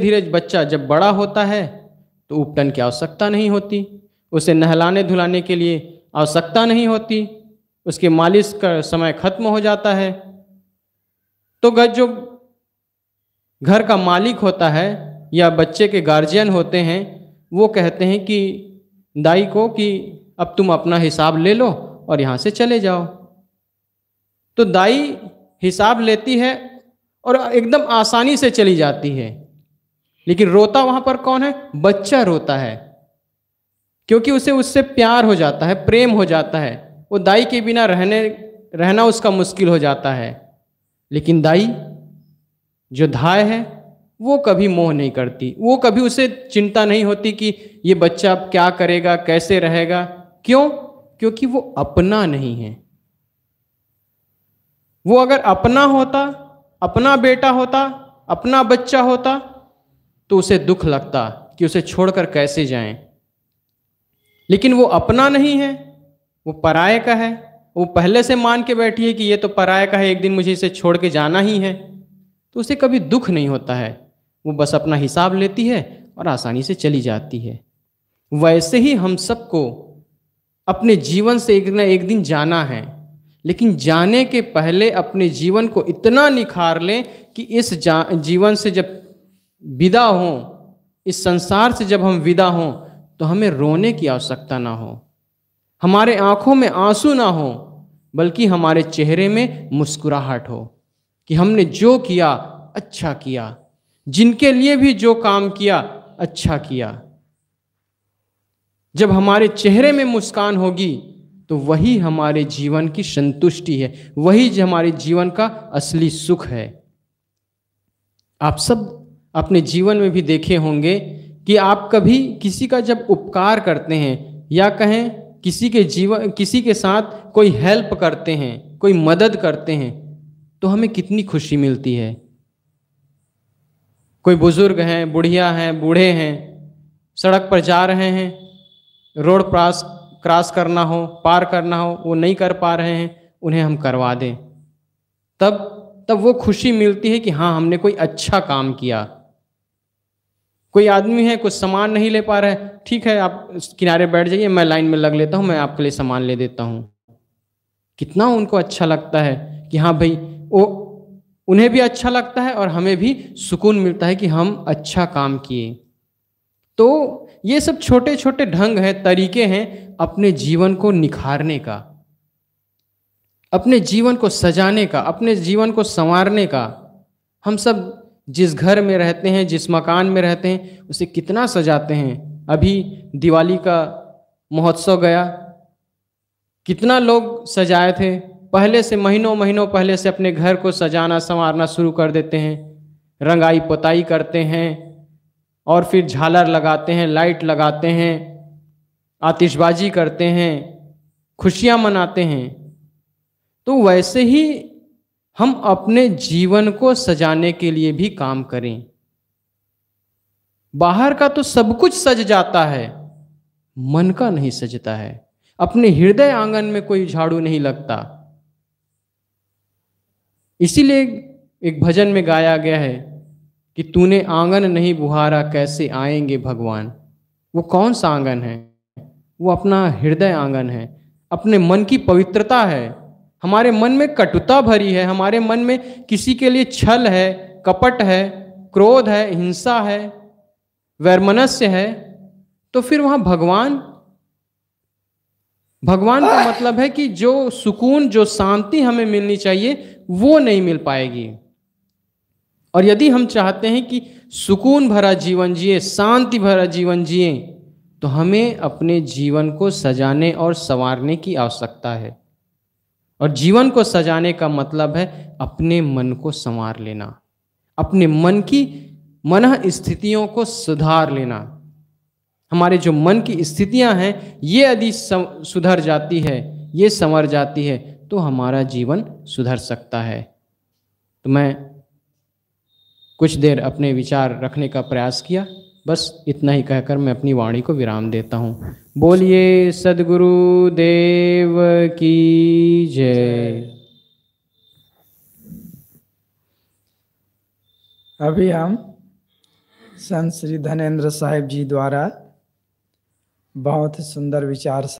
धीरे बच्चा जब बड़ा होता है तो उपटन की आवश्यकता नहीं होती उसे नहलाने धुलाने के लिए आवश्यकता नहीं होती उसके मालिश का समय खत्म हो जाता है तो जो घर का मालिक होता है या बच्चे के गार्जियन होते हैं वो कहते हैं कि दाई को कि अब तुम अपना हिसाब ले लो और यहाँ से चले जाओ तो दाई हिसाब लेती है और एकदम आसानी से चली जाती है लेकिन रोता वहां पर कौन है बच्चा रोता है क्योंकि उसे उससे प्यार हो जाता है प्रेम हो जाता है वो दाई के बिना रहने रहना उसका मुश्किल हो जाता है लेकिन दाई जो धाय है वो कभी मोह नहीं करती वो कभी उसे चिंता नहीं होती कि ये बच्चा अब क्या करेगा कैसे रहेगा क्यों क्योंकि वो अपना नहीं है वो अगर अपना होता अपना बेटा होता अपना बच्चा होता तो उसे दुख लगता कि उसे छोड़कर कैसे जाएं लेकिन वो अपना नहीं है वो पराय का है वो पहले से मान के बैठी है कि ये तो पराय का है एक दिन मुझे इसे छोड़ के जाना ही है तो उसे कभी दुख नहीं होता है वो बस अपना हिसाब लेती है और आसानी से चली जाती है वैसे ही हम सबको अपने जीवन से एक ना एक दिन जाना है लेकिन जाने के पहले अपने जीवन को इतना निखार लें कि इस जीवन से जब विदा हों इस संसार से जब हम विदा हों तो हमें रोने की आवश्यकता ना हो हमारे आंखों में आंसू ना हो बल्कि हमारे चेहरे में मुस्कुराहट हो कि हमने जो किया अच्छा किया जिनके लिए भी जो काम किया अच्छा किया जब हमारे चेहरे में मुस्कान होगी तो वही हमारे जीवन की संतुष्टि है वही हमारे जीवन का असली सुख है आप सब अपने जीवन में भी देखे होंगे कि आप कभी किसी का जब उपकार करते हैं या कहें किसी के जीवन किसी के साथ कोई हेल्प करते हैं कोई मदद करते हैं तो हमें कितनी खुशी मिलती है कोई बुजुर्ग हैं बुढ़िया हैं बूढ़े हैं सड़क पर जा रहे हैं रोड क्रॉस क्रॉस करना हो पार करना हो वो नहीं कर पा रहे हैं उन्हें हम करवा दें तब तब वो खुशी मिलती है कि हाँ हमने कोई अच्छा काम किया कोई आदमी है कुछ सामान नहीं ले पा रहा है ठीक है आप किनारे बैठ जाइए मैं लाइन में लग लेता हूँ मैं आपके लिए सामान ले देता हूँ कितना उनको अच्छा लगता है कि हाँ भाई वो उन्हें भी अच्छा लगता है और हमें भी सुकून मिलता है कि हम अच्छा काम किए तो ये सब छोटे छोटे ढंग हैं तरीके हैं अपने जीवन को निखारने का अपने जीवन को सजाने का अपने जीवन को संवारने का हम सब जिस घर में रहते हैं जिस मकान में रहते हैं उसे कितना सजाते हैं अभी दिवाली का महोत्सव गया कितना लोग सजाए थे पहले से महीनों महीनों पहले से अपने घर को सजाना संवारना शुरू कर देते हैं रंगाई पोताई करते हैं और फिर झालर लगाते हैं लाइट लगाते हैं आतिशबाजी करते हैं खुशियां मनाते हैं तो वैसे ही हम अपने जीवन को सजाने के लिए भी काम करें बाहर का तो सब कुछ सज जाता है मन का नहीं सजता है अपने हृदय आंगन में कोई झाड़ू नहीं लगता इसीलिए एक भजन में गाया गया है कि तूने आंगन नहीं बुहारा कैसे आएंगे भगवान वो कौन सा आंगन है वो अपना हृदय आंगन है अपने मन की पवित्रता है हमारे मन में कटुता भरी है हमारे मन में किसी के लिए छल है कपट है क्रोध है हिंसा है वैरमनस्य है तो फिर वहां भगवान भगवान का मतलब है कि जो सुकून जो शांति हमें मिलनी चाहिए वो नहीं मिल पाएगी और यदि हम चाहते हैं कि सुकून भरा जीवन जिए शांति भरा जीवन जिए तो हमें अपने जीवन को सजाने और संवारने की आवश्यकता है और जीवन को सजाने का मतलब है अपने मन को संवार लेना अपने मन की मन स्थितियों को सुधार लेना हमारे जो मन की स्थितियां हैं ये यदि सुधर जाती है ये संवर जाती है तो हमारा जीवन सुधर सकता है तो मैं कुछ देर अपने विचार रखने का प्रयास किया बस इतना ही कहकर मैं अपनी वाणी को विराम देता हूँ बोलिए सदगुरु देव की जय अभी हम संत श्री धनेन्द्र साहेब जी द्वारा बहुत सुंदर विचार